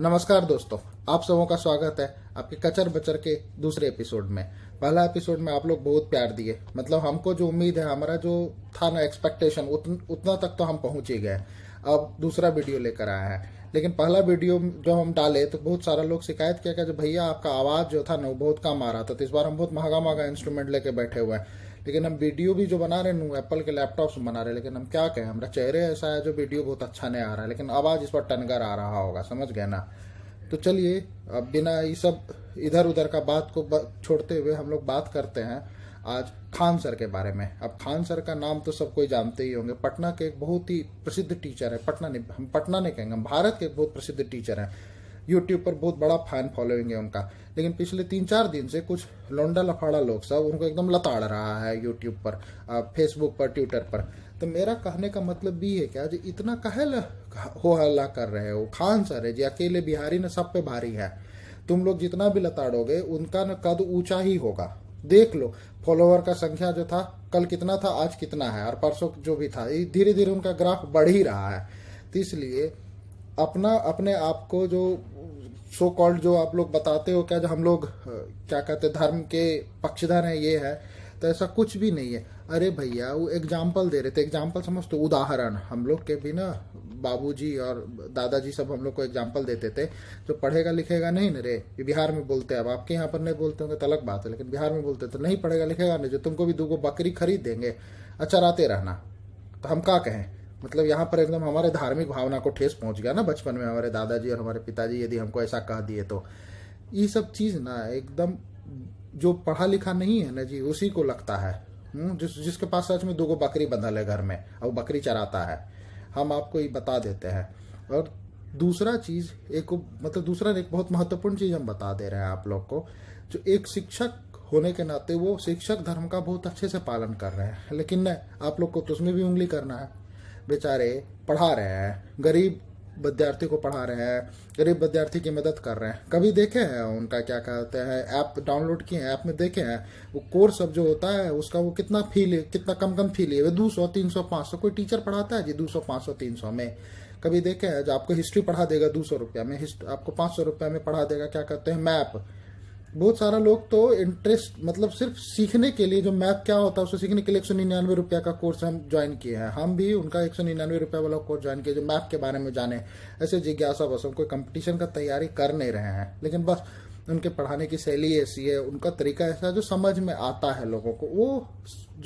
नमस्कार दोस्तों आप सबों का स्वागत है आपके कचर बचर के दूसरे एपिसोड में पहला एपिसोड में आप लोग बहुत प्यार दिए मतलब हमको जो उम्मीद है हमारा जो था ना एक्सपेक्टेशन उतन, उतना तक तो हम पहुंच ही गए अब दूसरा वीडियो लेकर आया है लेकिन पहला वीडियो जो हम डाले तो बहुत सारा लोग शिकायत किया कि भैया आपका आवाज़ जो था ना वो बहुत कम आ रहा था तो इस बार हम बहुत महंगा महंगा इंस्ट्रूमेंट लेके बैठे हुए हैं लेकिन हम वीडियो भी जो बना रहे हैं एप्पल के लैपटॉप से बना रहे हैं लेकिन हम क्या कहें हमारा चेहरे ऐसा है जो वीडियो बहुत अच्छा नहीं आ रहा है लेकिन आवाज़ इस पर टनगर आ रहा होगा समझ गए ना तो चलिए अब बिना ये सब इधर उधर का बात को छोड़ते हुए हम लोग बात करते हैं आज खान सर के बारे में अब खान सर का नाम तो सब कोई जानते ही होंगे पटना के एक बहुत ही प्रसिद्ध टीचर है पटना नहीं हम पटना नहीं कहेंगे हम भारत के एक बहुत प्रसिद्ध टीचर हैं यूट्यूब पर बहुत बड़ा फैन फॉलोइंग है उनका लेकिन पिछले तीन चार दिन से कुछ लोंडा लफाड़ा लोग सब उनको एकदम लताड़ रहा है यूट्यूब पर फेसबुक पर ट्विटर पर तो मेरा कहने का मतलब भी है क्या जो इतना कहे हो हल्ला कर रहे हो खान सर है जी अकेले बिहारी ने सब पे भारी है तुम लोग जितना भी लताड़ोगे उनका न कद ऊंचा ही होगा देख लो फॉलोवर का संख्या जो था कल कितना था आज कितना है और परसों जो भी था धीरे धीरे उनका ग्राफ बढ़ ही रहा है तो इसलिए अपना अपने आप को जो सो कॉल्ड जो आप लोग बताते हो क्या जो हम लोग क्या कहते हैं धर्म के पक्षधर हैं ये है तो ऐसा कुछ भी नहीं है अरे भैया वो एग्जाम्पल दे रहे थे एग्जाम्पल समझते तो, उदाहरण हम लोग के भी ना बाबूजी और दादाजी सब हम लोग को एग्जाम्पल देते थे जो पढ़ेगा लिखेगा नहीं ना रे बिहार में बोलते हैं अब आपके यहाँ पर नहीं बोलते होंगे तो अलग बात है लेकिन बिहार में बोलते तो नहीं पढ़ेगा लिखेगा नहीं जो तुमको भी दो बकरी खरीद देंगे अच्छा रहना तो हम क्या कहें मतलब यहाँ पर एकदम हमारे धार्मिक भावना को ठेस पहुँच गया ना बचपन में हमारे दादाजी और हमारे पिताजी यदि हमको ऐसा कह दिए तो ये सब चीज़ ना एकदम जो पढ़ा लिखा नहीं है ना जी उसी को लगता है हम्म, जिस जिसके पास सच में दो गो बकरी बंधल है घर में और बकरी चराता है हम आपको ये बता देते हैं और दूसरा चीज़ एक मतलब दूसरा एक बहुत महत्वपूर्ण चीज़ हम बता दे रहे हैं आप लोग को जो एक शिक्षक होने के नाते वो शिक्षक धर्म का बहुत अच्छे से पालन कर रहे हैं लेकिन आप लोग को तो उसमें भी उंगली करना है बेचारे पढ़ा रहे हैं गरीब विद्यार्थी को पढ़ा रहे हैं गरीब विद्यार्थी की मदद कर रहे हैं कभी देखे हैं उनका क्या कहते हैं ऐप डाउनलोड किए हैं ऐप में देखे हैं वो कोर्स अब जो होता है उसका वो कितना फी ले कितना कम कम फी लिए दो सौ तीन सौ पाँच सौ कोई टीचर पढ़ाता है जी दो सौ पाँच सौ तीन सौ में कभी देखे हैं जो आपको हिस्ट्री पढ़ा देगा दो सौ रुपया में आपको पाँच सौ रुपया में पढ़ा देगा क्या कहते हैं मैप बहुत सारा लोग तो इंटरेस्ट मतलब सिर्फ सीखने के लिए जो मैथ क्या होता है उसे सीखने के लिए एक सौ निन्यानवे रुपया का कोर्स हम ज्वाइन किए हैं हम भी उनका एक सौ निन्यानवे रुपया वाला कोर्स ज्वाइन किया जो मैथ के बारे में जाने ऐसे जिज्ञासा बस हम कोई कंपटीशन का तैयारी कर नहीं रहे हैं लेकिन बस उनके पढ़ाने की शैली ऐसी है उनका तरीका ऐसा है जो समझ में आता है लोगों को वो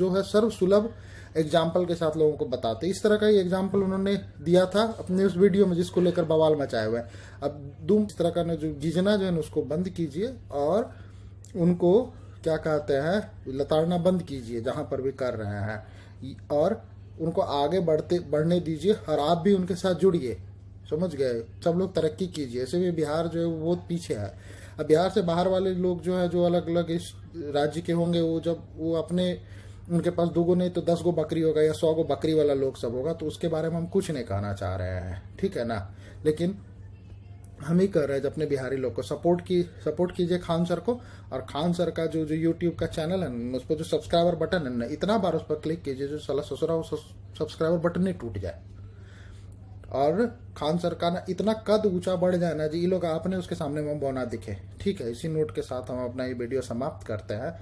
जो है सर्व सुलभ एग्जाम्पल के साथ लोगों को बताते इस तरह का ही एग्जाम्पल उन्होंने दिया था अपने उस वीडियो में जिसको लेकर बवाल मचाए हुए अब दूम इस तरह का जो गिजना जो है ना उसको बंद कीजिए और उनको क्या कहते हैं लताड़ना बंद कीजिए जहाँ पर भी कर रहे हैं और उनको आगे बढ़ते बढ़ने दीजिए और आप भी उनके साथ जुड़िए समझ गए सब लोग तरक्की कीजिए ऐसे भी बिहार जो है वो बहुत पीछे है अब बिहार से बाहर वाले लोग जो है जो अलग अलग इस राज्य के होंगे वो जब वो अपने उनके पास दो गो नहीं तो दस गो बकरी होगा या सौ गो बकरी वाला लोग सब होगा तो उसके बारे में हम कुछ नहीं कहना चाह रहे हैं ठीक है ना लेकिन हम ही कर रहे हैं अपने बिहारी लोग को सपोर्ट की सपोर्ट कीजिए खान सर को और खान सर का जो जो यूट्यूब का चैनल है उस पर जो सब्सक्राइबर बटन है ना इतना बार उस पर क्लिक कीजिए जो सला ससुरा वो सब्सक्राइबर बटन नहीं टूट जाए और खान सर का ना इतना कद ऊंचा बढ़ जाए ना जी ये लोग आपने उसके सामने में बोना दिखे ठीक है इसी नोट के साथ हम अपना ये वीडियो समाप्त करते हैं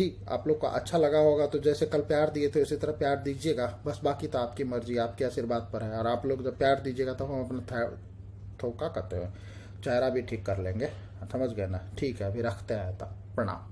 ठीक आप लोग को अच्छा लगा होगा तो जैसे कल प्यार दिए थे उसी तरह प्यार दीजिएगा बस बाकी तो आपकी मर्जी आपके आशीर्वाद पर है और आप लोग जब प्यार दीजिएगा तो हम अपना थोका तो कहते हैं चेहरा भी ठीक कर लेंगे समझ गए ना ठीक है अभी रखते हैं तो प्रणाम